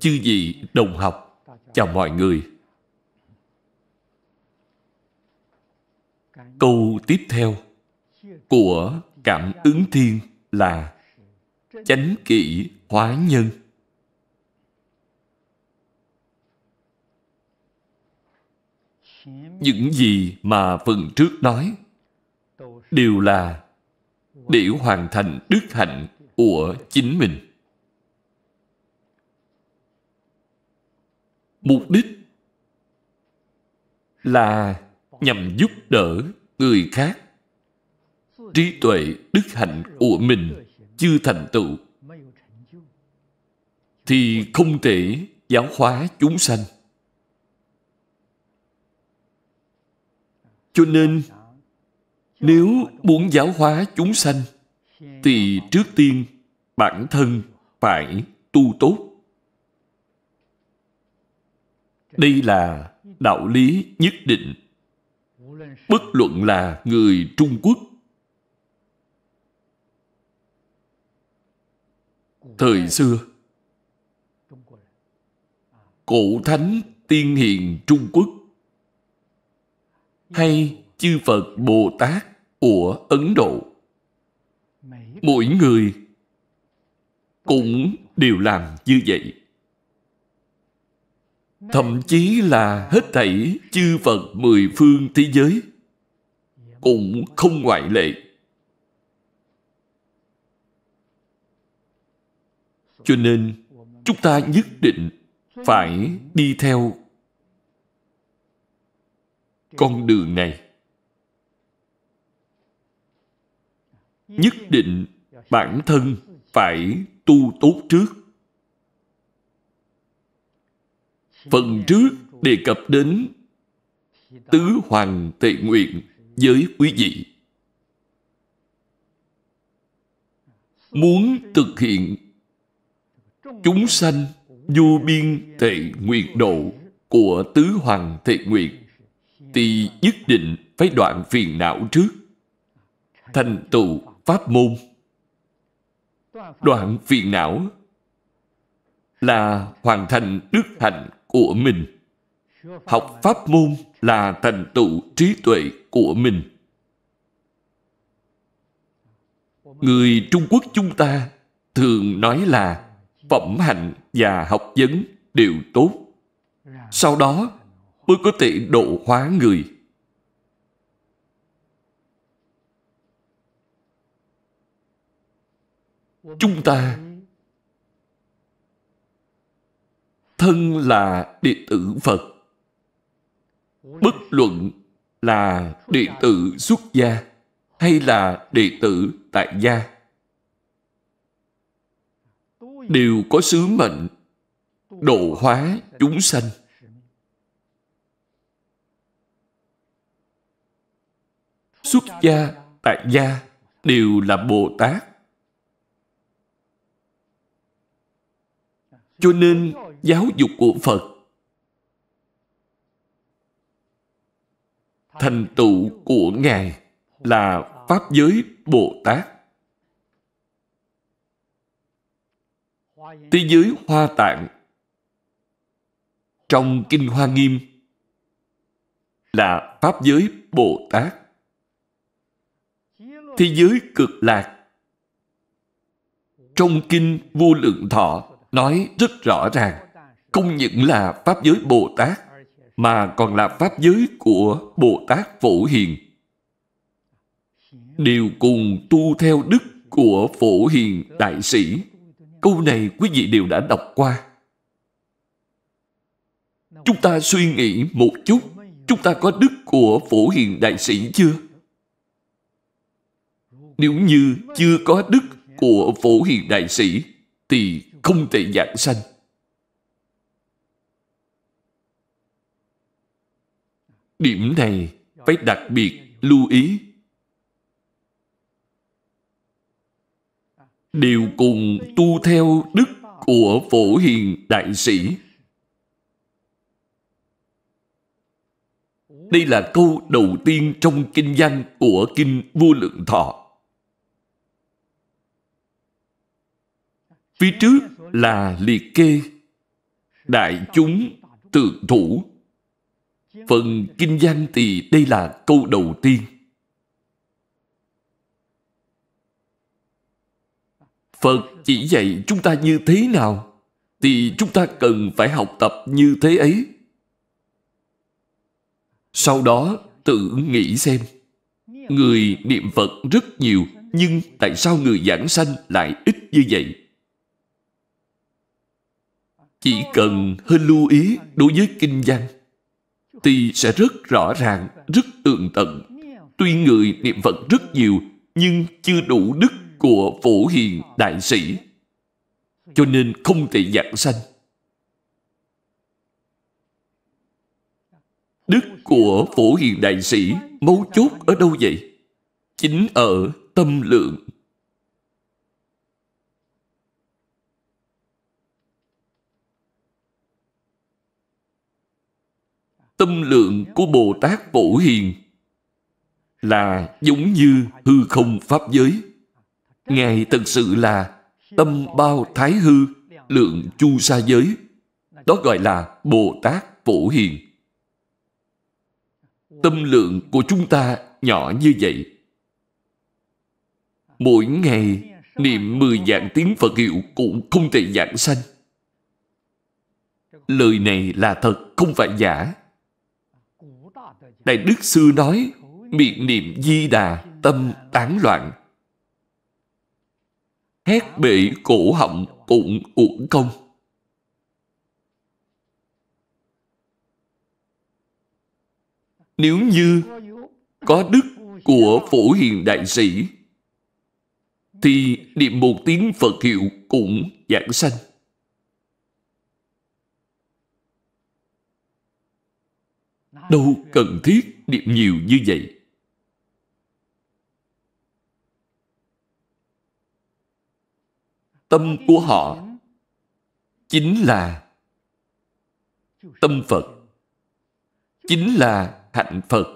chư vị đồng học chào mọi người câu tiếp theo của cảm ứng thiên là chánh kỷ hóa nhân những gì mà phần trước nói đều là để hoàn thành đức hạnh của chính mình mục đích là nhằm giúp đỡ người khác trí tuệ đức hạnh của mình chưa thành tựu thì không thể giáo hóa chúng sanh cho nên nếu muốn giáo hóa chúng sanh thì trước tiên bản thân phải tu tốt đây là đạo lý nhất định. Bất luận là người Trung Quốc, thời xưa, cổ thánh tiên hiền Trung Quốc hay chư Phật Bồ Tát của Ấn Độ. Mỗi người cũng đều làm như vậy thậm chí là hết thảy chư Phật mười phương thế giới cũng không ngoại lệ. Cho nên chúng ta nhất định phải đi theo con đường này. Nhất định bản thân phải tu tốt trước Phần trước đề cập đến Tứ Hoàng Tệ Nguyện với quý vị. Muốn thực hiện chúng sanh vô biên tệ nguyện độ của Tứ Hoàng Tệ Nguyện thì nhất định phải đoạn phiền não trước thành tựu pháp môn đoạn phiền não là hoàn thành đức hạnh của mình. Học pháp môn là thành tựu trí tuệ của mình. Người Trung Quốc chúng ta thường nói là phẩm hạnh và học vấn đều tốt. Sau đó mới có thể độ hóa người. Chúng ta thân là đệ tử phật bất luận là đệ tử xuất gia hay là đệ tử tại gia đều có sứ mệnh độ hóa chúng sanh xuất gia tại gia đều là bồ tát Cho nên giáo dục của Phật thành tựu của Ngài là Pháp giới Bồ Tát. Thế giới Hoa Tạng trong Kinh Hoa Nghiêm là Pháp giới Bồ Tát. Thế giới cực lạc trong Kinh Vô Lượng Thọ nói rất rõ ràng không những là pháp giới bồ tát mà còn là pháp giới của bồ tát phổ hiền đều cùng tu theo đức của phổ hiền đại sĩ câu này quý vị đều đã đọc qua chúng ta suy nghĩ một chút chúng ta có đức của phổ hiền đại sĩ chưa nếu như chưa có đức của phổ hiền đại sĩ thì không thể giảng sanh. Điểm này phải đặc biệt lưu ý. Đều cùng tu theo đức của Phổ Hiền Đại Sĩ. Đây là câu đầu tiên trong kinh văn của Kinh Vua Lượng Thọ. Phía trước là liệt kê đại chúng tự thủ. Phần kinh văn thì đây là câu đầu tiên. Phật chỉ dạy chúng ta như thế nào thì chúng ta cần phải học tập như thế ấy. Sau đó tự nghĩ xem Người niệm Phật rất nhiều Nhưng tại sao người giảng sanh lại ít như vậy? chỉ cần hơi lưu ý đối với kinh văn thì sẽ rất rõ ràng, rất tường tận. Tuy người niệm Phật rất nhiều nhưng chưa đủ đức của phổ hiền đại sĩ cho nên không thể giảng sanh. Đức của phổ hiền đại sĩ mấu chốt ở đâu vậy? Chính ở tâm lượng tâm lượng của Bồ Tát Phổ Hiền là giống như hư không pháp giới. Ngài thật sự là tâm bao thái hư, lượng chu sa giới. Đó gọi là Bồ Tát Phổ Hiền. Tâm lượng của chúng ta nhỏ như vậy. Mỗi ngày niệm mười dạng tiếng Phật hiệu cũng không thể giảng sanh. Lời này là thật, không phải giả. Đại Đức Sư nói, miệng niệm di đà, tâm tán loạn. Hét bể cổ họng tụng uổng công. Nếu như có đức của phổ hiền đại sĩ, thì niệm một tiếng Phật hiệu cũng giảng sanh. đâu cần thiết niệm nhiều như vậy tâm của họ chính là tâm phật chính là hạnh phật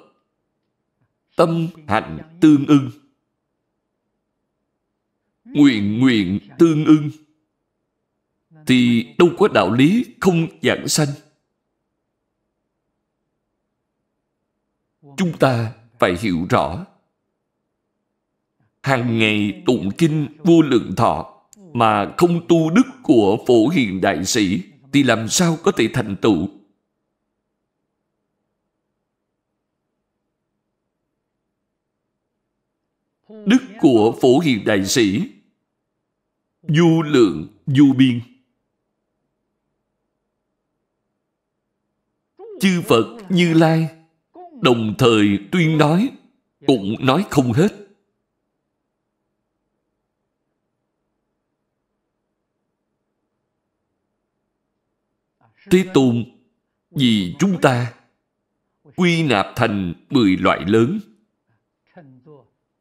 tâm hạnh tương ưng nguyện nguyện tương ưng thì đâu có đạo lý không giảng sanh chúng ta phải hiểu rõ hàng ngày tụng kinh vô lượng thọ mà không tu đức của phổ hiền đại sĩ thì làm sao có thể thành tựu đức của phổ hiền đại sĩ du lượng du biên chư phật như lai đồng thời tuyên nói cũng nói không hết Thế Tôn vì chúng ta quy nạp thành mười loại lớn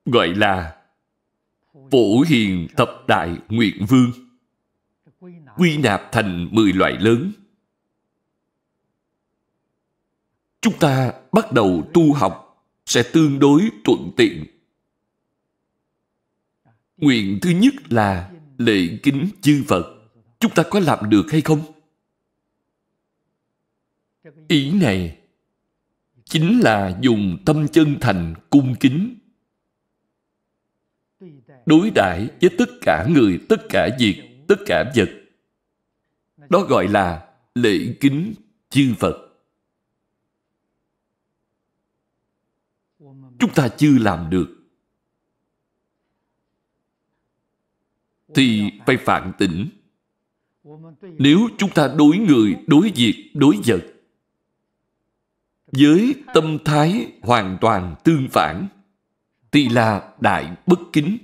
gọi là Phổ Hiền Thập Đại Nguyện Vương quy nạp thành mười loại lớn chúng ta bắt đầu tu học sẽ tương đối thuận tiện. Nguyện thứ nhất là lệ kính chư Phật. Chúng ta có làm được hay không? Ý này chính là dùng tâm chân thành cung kính đối đãi với tất cả người, tất cả việc, tất cả vật. Đó gọi là lễ kính chư Phật. chúng ta chưa làm được thì phải phản tỉnh nếu chúng ta đối người đối việc đối vật với tâm thái hoàn toàn tương phản thì là đại bất kính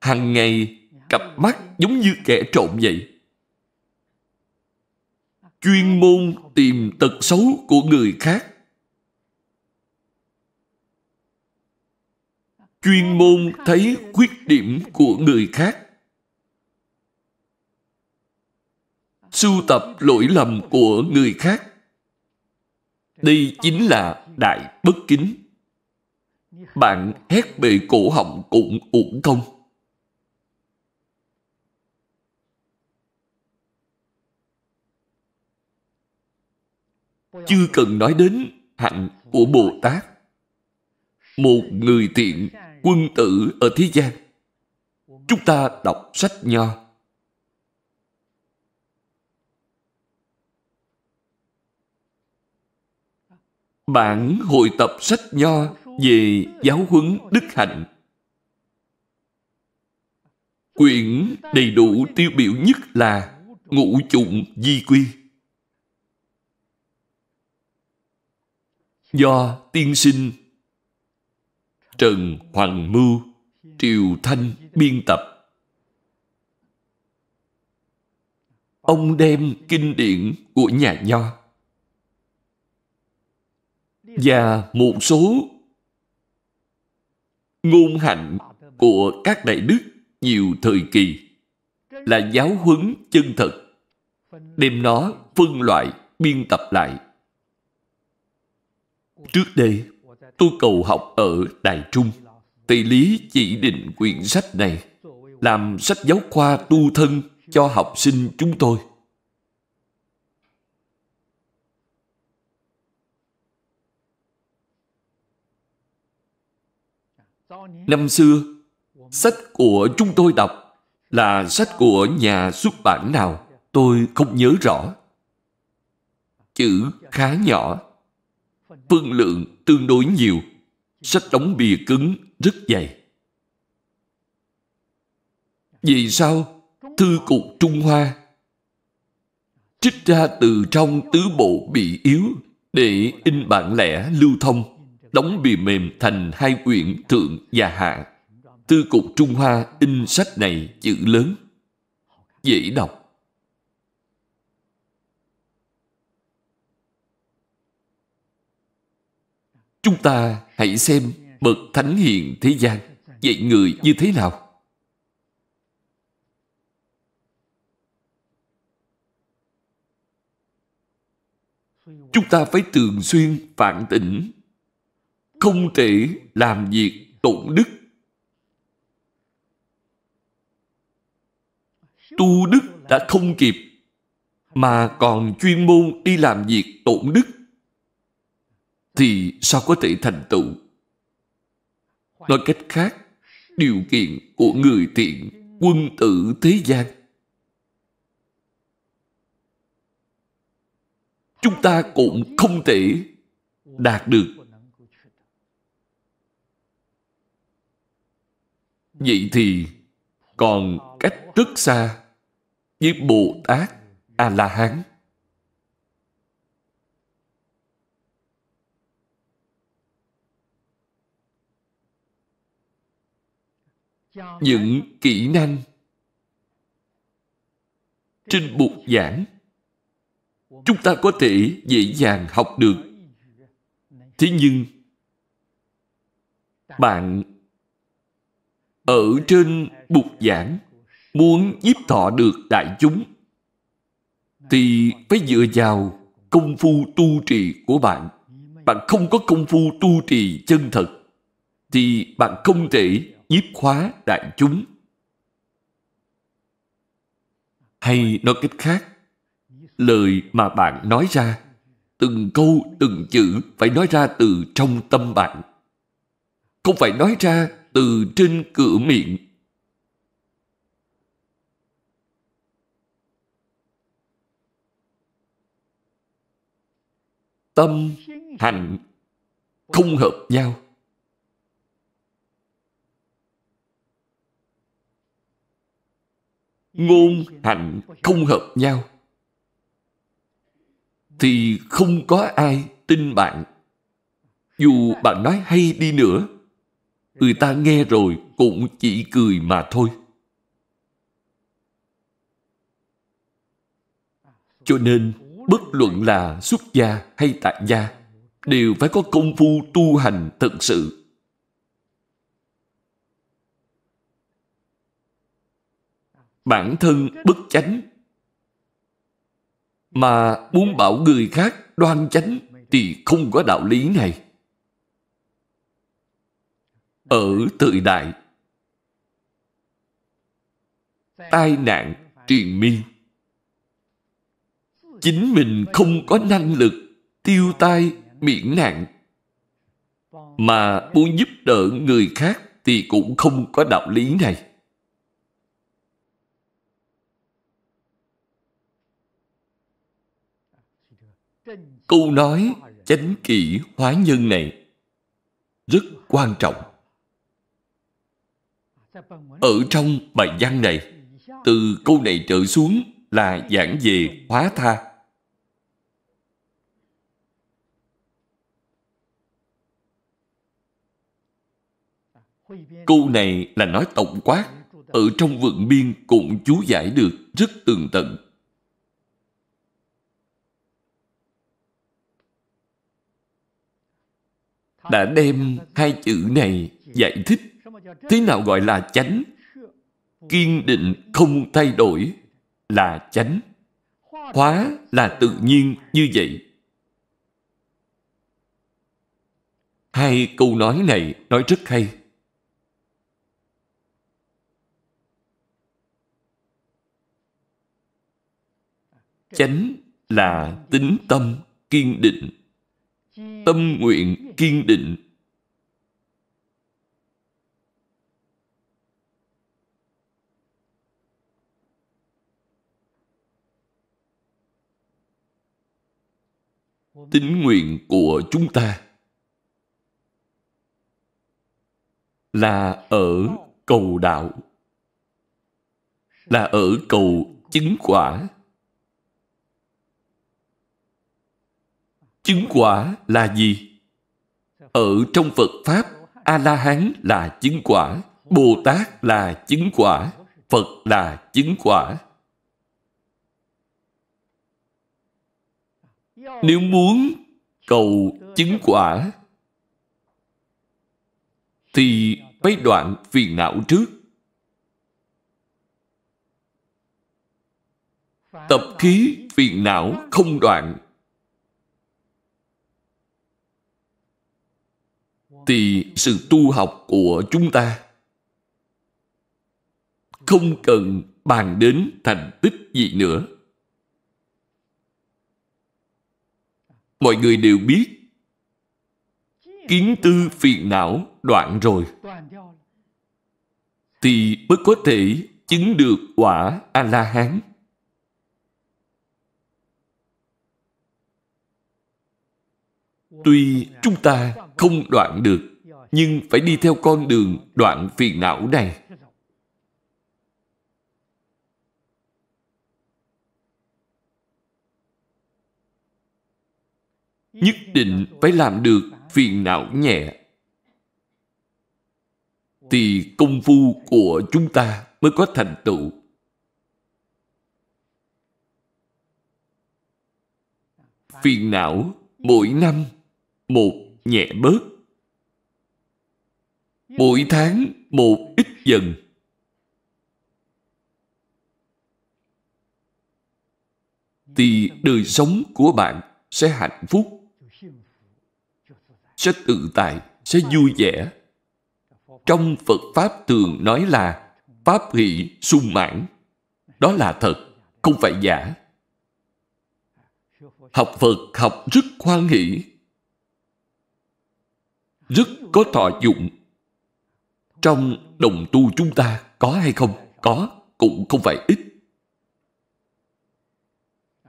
hàng ngày cặp mắt giống như kẻ trộm vậy chuyên môn tìm tật xấu của người khác chuyên môn thấy khuyết điểm của người khác sưu tập lỗi lầm của người khác đây chính là đại bất kính bạn hét bề cổ họng cũng uổng công chưa cần nói đến hạnh của Bồ Tát. Một người thiện quân tử ở thế gian. Chúng ta đọc sách nho. Bản hội tập sách nho về giáo huấn đức hạnh. Quyển đầy đủ tiêu biểu nhất là ngũ chủng di quy. do tiên sinh Trần Hoàng Mưu Triều Thanh biên tập Ông đem kinh điển của nhà Nho và một số ngôn hạnh của các đại đức nhiều thời kỳ là giáo huấn chân thật đem nó phân loại biên tập lại Trước đây, tôi cầu học ở Đài Trung. Tây Lý chỉ định quyển sách này làm sách giáo khoa tu thân cho học sinh chúng tôi. Năm xưa, sách của chúng tôi đọc là sách của nhà xuất bản nào tôi không nhớ rõ. Chữ khá nhỏ, phân lượng tương đối nhiều. Sách đóng bìa cứng rất dày. Vì sao? Thư cục Trung Hoa trích ra từ trong tứ bộ bị yếu để in bản lẻ lưu thông, đóng bìa mềm thành hai quyển thượng và hạ. Tư cục Trung Hoa in sách này chữ lớn, dễ đọc. Chúng ta hãy xem bậc thánh hiền thế gian dạy người như thế nào. Chúng ta phải thường xuyên phản tỉnh, không thể làm việc tổn đức. Tu đức đã không kịp, mà còn chuyên môn đi làm việc tổn đức thì sao có thể thành tựu nói cách khác điều kiện của người thiện quân tử thế gian chúng ta cũng không thể đạt được vậy thì còn cách rất xa với bồ tát a la hán những kỹ năng trên bục giảng chúng ta có thể dễ dàng học được thế nhưng bạn ở trên bục giảng muốn giúp thọ được đại chúng thì phải dựa vào công phu tu trì của bạn bạn không có công phu tu trì chân thật thì bạn không thể nhiếp khóa đại chúng. Hay nói cách khác, lời mà bạn nói ra, từng câu từng chữ phải nói ra từ trong tâm bạn. Không phải nói ra từ trên cửa miệng. Tâm, hành không hợp nhau ngôn hạnh không hợp nhau thì không có ai tin bạn dù bạn nói hay đi nữa người ta nghe rồi cũng chỉ cười mà thôi cho nên bất luận là xuất gia hay tại gia đều phải có công phu tu hành thật sự bản thân bất chánh mà muốn bảo người khác đoan chánh thì không có đạo lý này ở thời đại tai nạn triền miên chính mình không có năng lực tiêu tai miễn nạn mà muốn giúp đỡ người khác thì cũng không có đạo lý này câu nói chánh kỷ hóa nhân này rất quan trọng ở trong bài văn này từ câu này trở xuống là giảng về hóa tha câu này là nói tổng quát ở trong vựng biên cũng chú giải được rất tường tận đã đem hai chữ này giải thích thế nào gọi là chánh kiên định không thay đổi là chánh hóa là tự nhiên như vậy hai câu nói này nói rất hay chánh là tính tâm kiên định tâm nguyện kiên định tín nguyện của chúng ta là ở cầu đạo là ở cầu chứng quả chứng quả là gì ở trong phật pháp a la hán là chứng quả bồ tát là chứng quả phật là chứng quả nếu muốn cầu chứng quả thì phải đoạn phiền não trước tập khí phiền não không đoạn thì sự tu học của chúng ta không cần bàn đến thành tích gì nữa mọi người đều biết kiến tư phiền não đoạn rồi thì mới có thể chứng được quả a la hán Tuy chúng ta không đoạn được, nhưng phải đi theo con đường đoạn phiền não này. Nhất định phải làm được phiền não nhẹ thì công phu của chúng ta mới có thành tựu. Phiền não mỗi năm một nhẹ bớt. Mỗi tháng một ít dần. Thì đời sống của bạn sẽ hạnh phúc, sẽ tự tại, sẽ vui vẻ. Trong Phật Pháp thường nói là Pháp hỷ sung mãn. Đó là thật, không phải giả. Học Phật học rất khoan hỷ, rất có thọ dụng trong đồng tu chúng ta có hay không có cũng không phải ít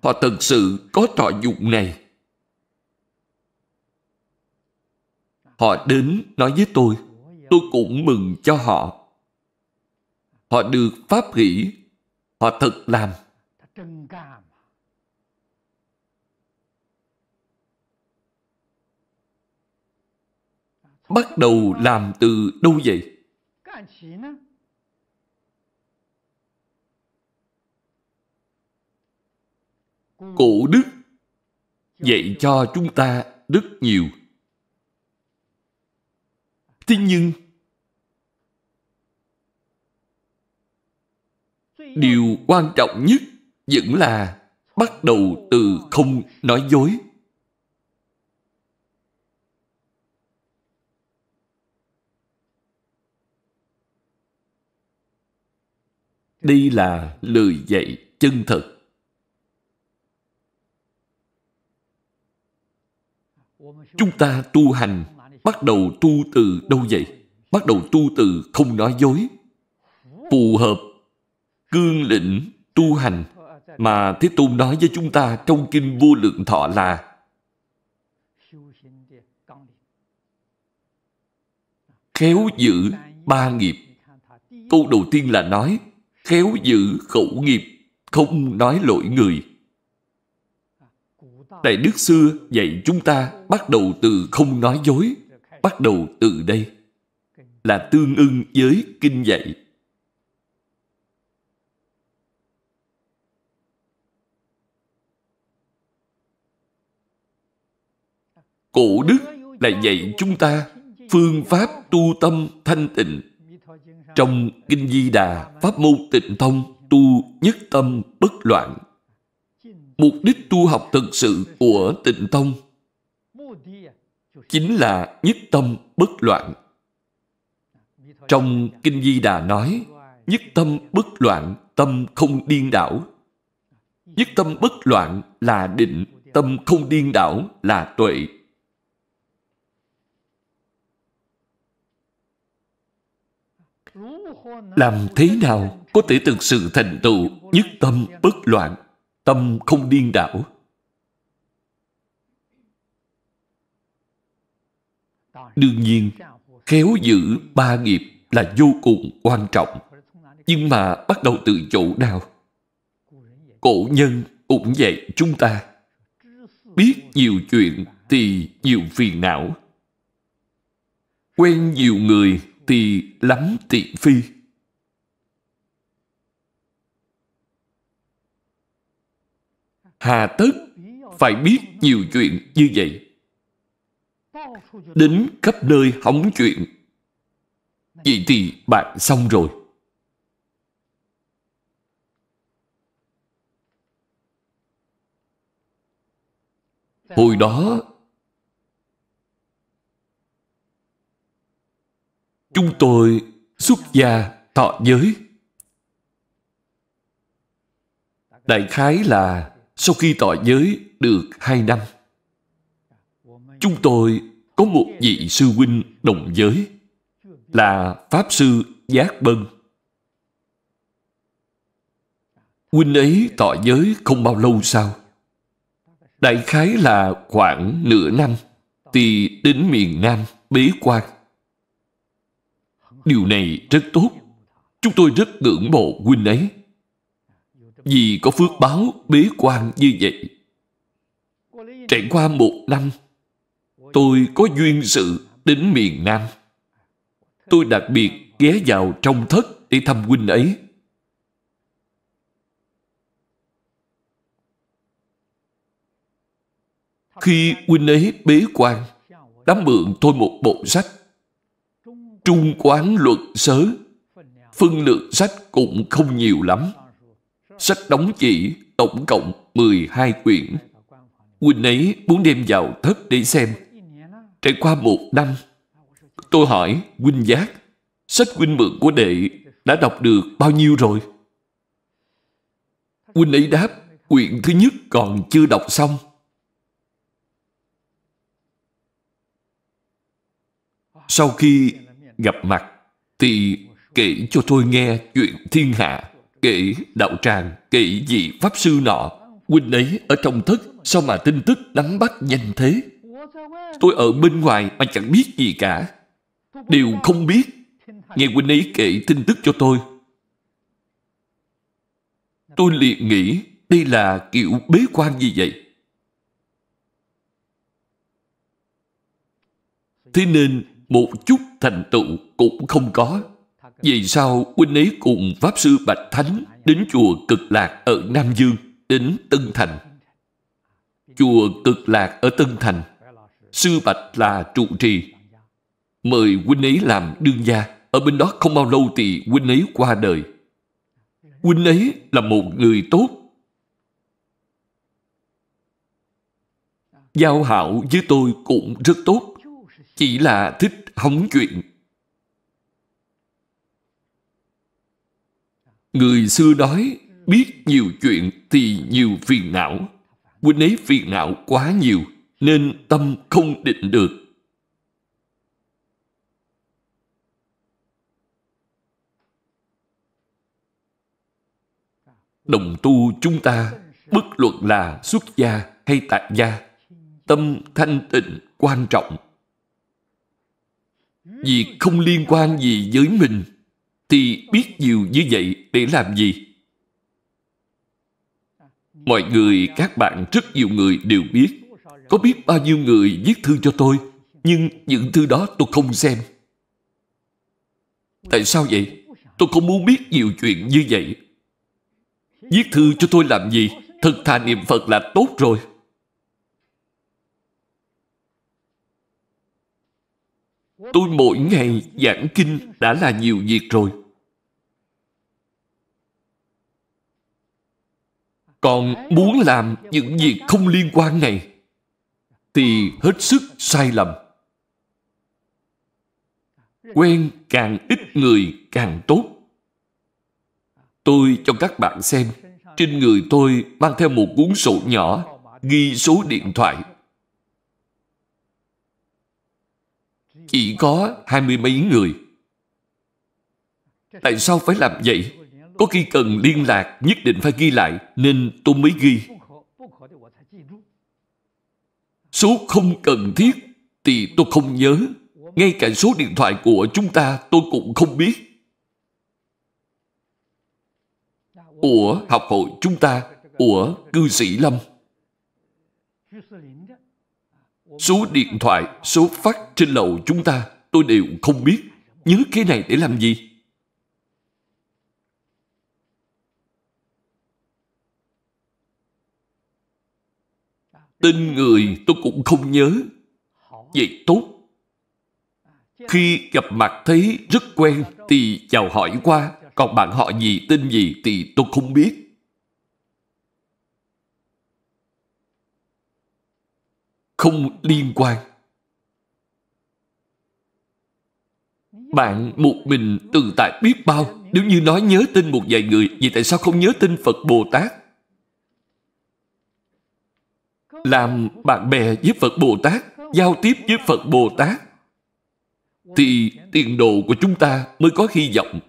họ thật sự có thọ dụng này họ đến nói với tôi tôi cũng mừng cho họ họ được pháp hỷ họ thật làm bắt đầu làm từ đâu vậy? Cổ đức dạy cho chúng ta rất nhiều. Thế nhưng, điều quan trọng nhất vẫn là bắt đầu từ không nói dối Đi là lời dạy chân thực. Chúng ta tu hành bắt đầu tu từ đâu vậy? Bắt đầu tu từ không nói dối. Phù hợp, cương lĩnh, tu hành mà Thế Tôn nói với chúng ta trong Kinh Vô Lượng Thọ là khéo giữ ba nghiệp. Câu đầu tiên là nói khéo giữ khẩu nghiệp không nói lỗi người đại đức xưa dạy chúng ta bắt đầu từ không nói dối bắt đầu từ đây là tương ưng với kinh dạy cổ đức là dạy chúng ta phương pháp tu tâm thanh tịnh trong Kinh Di Đà Pháp Môn Tịnh Thông tu nhất tâm bất loạn. Mục đích tu học thực sự của tịnh thông chính là nhất tâm bất loạn. Trong Kinh Di Đà nói, nhất tâm bất loạn, tâm không điên đảo. Nhất tâm bất loạn là định, tâm không điên đảo là tuệ làm thế nào có thể thực sự thành tựu nhất tâm bất loạn, tâm không điên đảo? Đương nhiên, khéo giữ ba nghiệp là vô cùng quan trọng. Nhưng mà bắt đầu từ chỗ nào? Cổ nhân cũng dạy chúng ta biết nhiều chuyện thì nhiều phiền não quen nhiều người thì lắm tiện phi Hà tất phải biết nhiều chuyện như vậy. Đến khắp nơi hỏng chuyện. Vậy thì bạn xong rồi. Hồi đó Chúng tôi xuất gia thọ giới Đại khái là sau khi tọa giới được hai năm, chúng tôi có một vị sư huynh đồng giới là Pháp Sư Giác Bân. Huynh ấy tọa giới không bao lâu sau. Đại khái là khoảng nửa năm thì đến miền Nam bế quan. Điều này rất tốt. Chúng tôi rất ngưỡng mộ huynh ấy vì có phước báo bế quan như vậy trải qua một năm tôi có duyên sự đến miền nam tôi đặc biệt ghé vào trong thất để thăm huynh ấy khi huynh ấy bế quan đã mượn tôi một bộ sách trung quán luật sớ phân lượng sách cũng không nhiều lắm Sách đóng chỉ tổng cộng 12 quyển. Huynh ấy muốn đem vào thất để xem. Trải qua một năm, tôi hỏi huynh giác, sách huynh mượn của đệ đã đọc được bao nhiêu rồi? Huynh ấy đáp, quyển thứ nhất còn chưa đọc xong. Sau khi gặp mặt, thì kể cho tôi nghe chuyện thiên hạ Kỵ đạo tràng, kỵ dị pháp sư nọ, huynh ấy ở trong thất, sao mà tin tức nắm bắt nhanh thế? Tôi ở bên ngoài mà chẳng biết gì cả. đều không biết. Nghe huynh ấy kể tin tức cho tôi. Tôi liền nghĩ đây là kiểu bế quan gì vậy? Thế nên một chút thành tựu cũng không có vì sao huynh ấy cùng Pháp Sư Bạch Thánh đến chùa Cực Lạc ở Nam Dương, đến Tân Thành. Chùa Cực Lạc ở Tân Thành, Sư Bạch là trụ trì. Mời huynh ấy làm đương gia. Ở bên đó không bao lâu thì huynh ấy qua đời. Huynh ấy là một người tốt. Giao hảo với tôi cũng rất tốt. Chỉ là thích hóng chuyện Người xưa nói, biết nhiều chuyện thì nhiều phiền não. Huynh ấy phiền não quá nhiều, nên tâm không định được. Đồng tu chúng ta, bất luận là xuất gia hay tại gia, tâm thanh tịnh quan trọng. Việc không liên quan gì với mình thì biết nhiều như vậy để làm gì? Mọi người, các bạn, rất nhiều người đều biết. Có biết bao nhiêu người viết thư cho tôi, nhưng những thư đó tôi không xem. Tại sao vậy? Tôi không muốn biết nhiều chuyện như vậy. Viết thư cho tôi làm gì? Thật thà niệm Phật là tốt rồi. Tôi mỗi ngày giảng kinh đã là nhiều việc rồi. Còn muốn làm những việc không liên quan này thì hết sức sai lầm. Quen càng ít người càng tốt. Tôi cho các bạn xem, trên người tôi mang theo một cuốn sổ nhỏ ghi số điện thoại chỉ có hai mươi mấy người. Tại sao phải làm vậy? Có khi cần liên lạc nhất định phải ghi lại nên tôi mới ghi. Số không cần thiết thì tôi không nhớ. Ngay cả số điện thoại của chúng ta tôi cũng không biết. Của học hội chúng ta, của cư sĩ Lâm. Số điện thoại, số phát trên lầu chúng ta tôi đều không biết. Nhớ cái này để làm gì? Tên người tôi cũng không nhớ. Vậy tốt. Khi gặp mặt thấy rất quen thì chào hỏi qua. Còn bạn họ gì tên gì thì tôi không biết. không liên quan Bạn một mình tự tại biết bao Nếu như nói nhớ tên một vài người Vậy tại sao không nhớ tên Phật Bồ Tát Làm bạn bè với Phật Bồ Tát Giao tiếp với Phật Bồ Tát Thì tiền đồ của chúng ta mới có hy vọng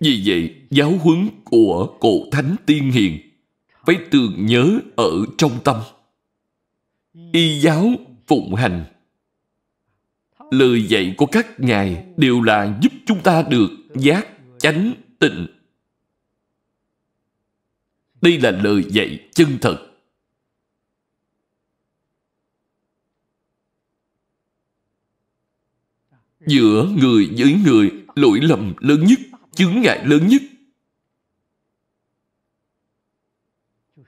Vì vậy, giáo huấn của cổ thánh tiên hiền phải tưởng nhớ ở trong tâm. Y giáo phụng hành lời dạy của các ngài đều là giúp chúng ta được giác chánh tịnh đây là lời dạy chân thật giữa người với người lỗi lầm lớn nhất chướng ngại lớn nhất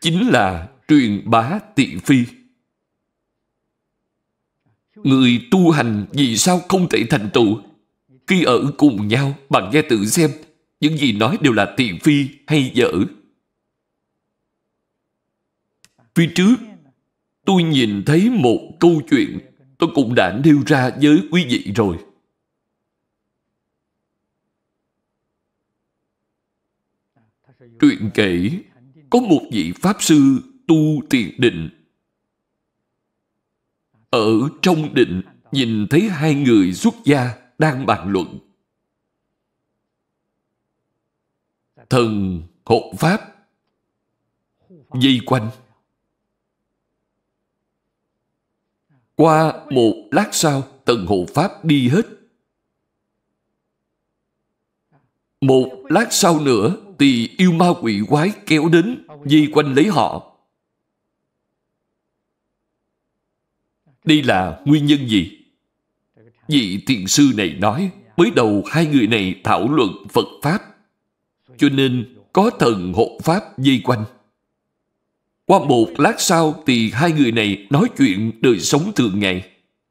chính là truyền bá tị phi người tu hành vì sao không thể thành tựu khi ở cùng nhau bạn nghe tự xem những gì nói đều là tị phi hay dở phía trước tôi nhìn thấy một câu chuyện tôi cũng đã nêu ra với quý vị rồi truyền kể có một vị pháp sư tu tiền định ở trong định nhìn thấy hai người xuất gia đang bàn luận thần hộ pháp dây quanh qua một lát sau thần hộ pháp đi hết một lát sau nữa tỳ yêu ma quỷ quái kéo đến Di quanh lấy họ Đây là nguyên nhân gì? Vị thiền sư này nói Mới đầu hai người này thảo luận Phật Pháp Cho nên có thần hộ Pháp dây quanh Qua một lát sau Thì hai người này nói chuyện đời sống thường ngày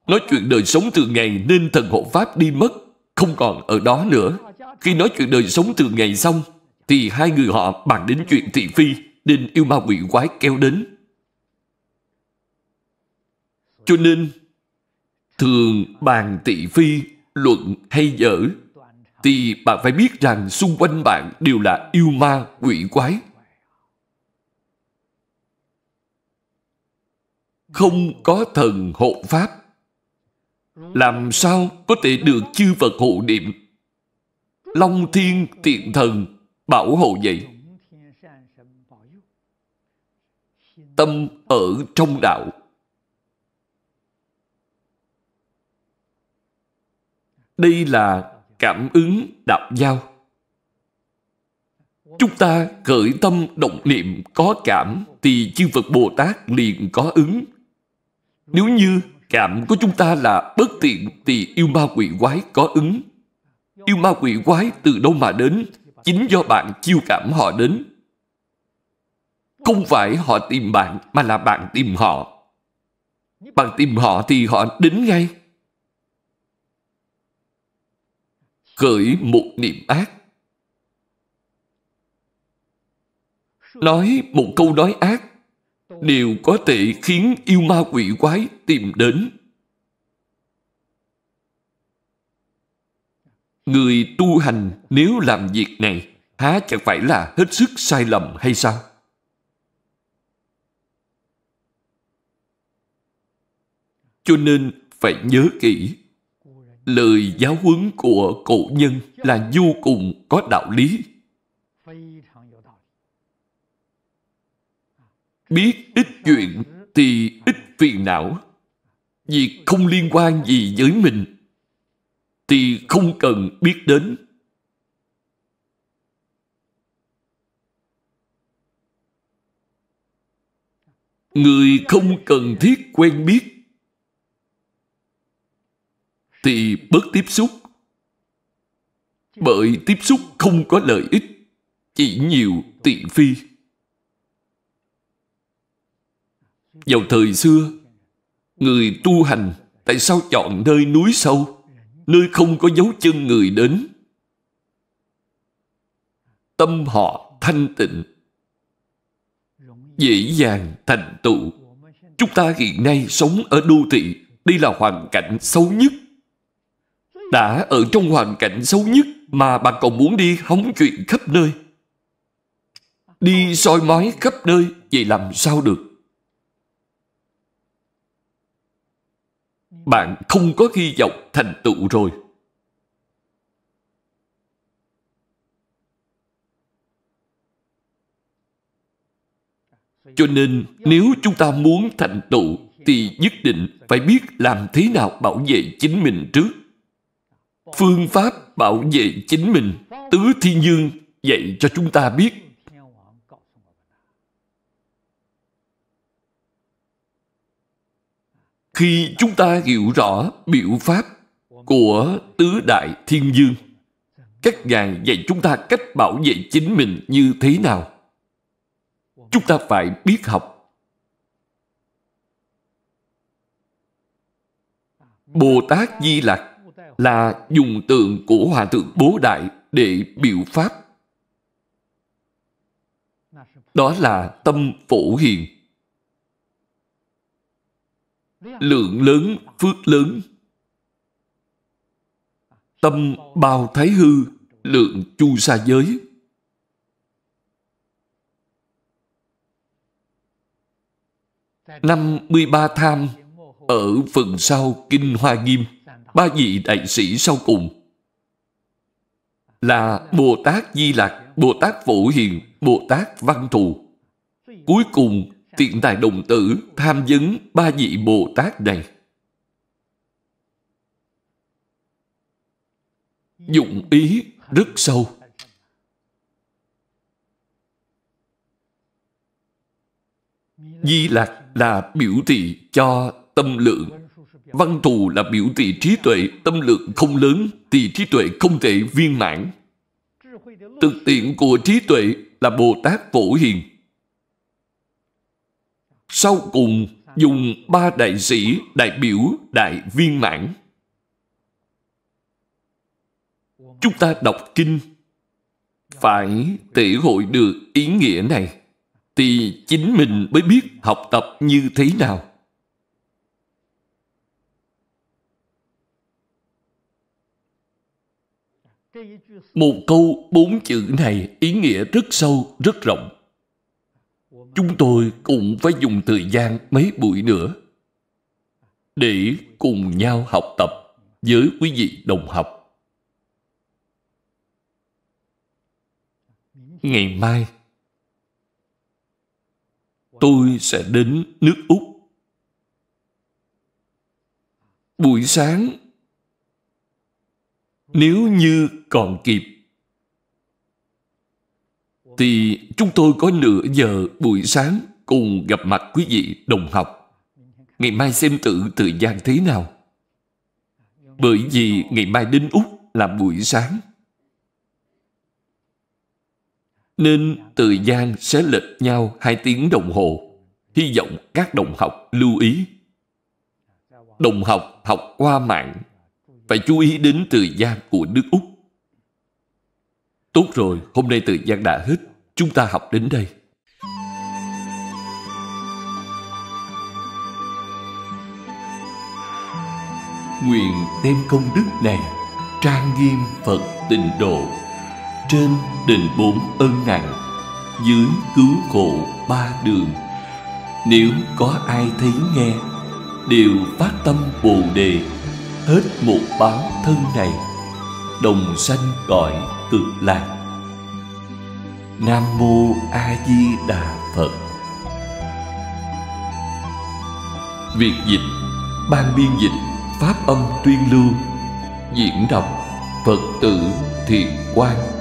Nói chuyện đời sống thường ngày Nên thần hộ Pháp đi mất Không còn ở đó nữa Khi nói chuyện đời sống thường ngày xong thì hai người họ bàn đến chuyện thị phi, nên yêu ma quỷ quái kéo đến. Cho nên, thường bàn thị phi, luận hay dở, thì bạn phải biết rằng xung quanh bạn đều là yêu ma quỷ quái. Không có thần hộ pháp. Làm sao có thể được chư Phật hộ niệm? Long thiên tiện thần bảo hộ vậy tâm ở trong đạo đây là cảm ứng đạo giao chúng ta khởi tâm động niệm có cảm thì chư Phật Bồ Tát liền có ứng. Nếu như cảm của chúng ta là bất tiện thì yêu ma quỷ quái có ứng. Yêu ma quỷ quái từ đâu mà đến chính do bạn chiêu cảm họ đến không phải họ tìm bạn mà là bạn tìm họ bạn tìm họ thì họ đến ngay khởi một niệm ác nói một câu nói ác đều có thể khiến yêu ma quỷ quái tìm đến Người tu hành nếu làm việc này há chẳng phải là hết sức sai lầm hay sao? Cho nên phải nhớ kỹ lời giáo huấn của cổ nhân là vô cùng có đạo lý. Biết ít chuyện thì ít phiền não. Việc không liên quan gì với mình thì không cần biết đến người không cần thiết quen biết thì bớt tiếp xúc bởi tiếp xúc không có lợi ích chỉ nhiều tiện phi vào thời xưa người tu hành tại sao chọn nơi núi sâu nơi không có dấu chân người đến. Tâm họ thanh tịnh, dễ dàng thành tựu. Chúng ta hiện nay sống ở đô thị, đây là hoàn cảnh xấu nhất. Đã ở trong hoàn cảnh xấu nhất mà bạn còn muốn đi hóng chuyện khắp nơi. Đi soi mói khắp nơi, vậy làm sao được? bạn không có hy vọng thành tựu rồi cho nên nếu chúng ta muốn thành tựu thì nhất định phải biết làm thế nào bảo vệ chính mình trước phương pháp bảo vệ chính mình tứ thiên dương dạy cho chúng ta biết khi chúng ta hiểu rõ biểu pháp của tứ đại thiên dương các ngài dạy chúng ta cách bảo vệ chính mình như thế nào chúng ta phải biết học bồ tát di lặc là dùng tượng của hòa thượng bố đại để biểu pháp đó là tâm phổ hiền lượng lớn phước lớn tâm bao thái hư lượng chu sa giới năm mươi ba tham ở phần sau kinh hoa nghiêm ba vị đại sĩ sau cùng là bồ tát di lặc bồ tát phổ hiền bồ tát văn thù cuối cùng Tiện dạ. tài đồng tử tham vấn ba vị Bồ Tát này. Ừ. Dụng ý rất sâu. Di lạc là biểu thị cho tâm lượng. Văn thù là biểu thị trí tuệ, tâm lượng không lớn thì trí tuệ không thể viên mãn. Thực tiện của trí tuệ là Bồ Tát Phổ Hiền. Sau cùng dùng ba đại sĩ, đại biểu, đại viên mãn. Chúng ta đọc kinh phải thể hội được ý nghĩa này thì chính mình mới biết học tập như thế nào. Một câu bốn chữ này ý nghĩa rất sâu, rất rộng chúng tôi cũng phải dùng thời gian mấy buổi nữa để cùng nhau học tập với quý vị đồng học. Ngày mai, tôi sẽ đến nước Úc. Buổi sáng, nếu như còn kịp, thì chúng tôi có nửa giờ buổi sáng cùng gặp mặt quý vị đồng học. Ngày mai xem tự thời gian thế nào. Bởi vì ngày mai đến Úc là buổi sáng. Nên thời gian sẽ lệch nhau hai tiếng đồng hồ. Hy vọng các đồng học lưu ý. Đồng học học qua mạng phải chú ý đến thời gian của nước Úc. Tốt rồi, hôm nay thời gian đã hết chúng ta học đến đây nguyện đem công đức này trang nghiêm phật tịnh độ trên đền bốn ân nặng dưới cứu khổ ba đường nếu có ai thấy nghe đều phát tâm bồ đề hết một báo thân này đồng sanh gọi cực lạc Nam Mô A Di Đà Phật Việc dịch Ban biên dịch Pháp âm tuyên lưu Diễn đọc Phật tử Thiền Quang